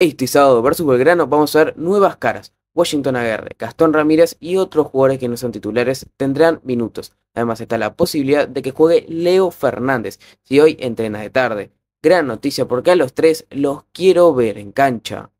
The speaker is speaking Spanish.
Este sábado versus Belgrano vamos a ver nuevas caras. Washington Aguerre, Gastón Ramírez y otros jugadores que no son titulares tendrán minutos. Además está la posibilidad de que juegue Leo Fernández, si hoy entrena de tarde. Gran noticia porque a los tres los quiero ver en cancha.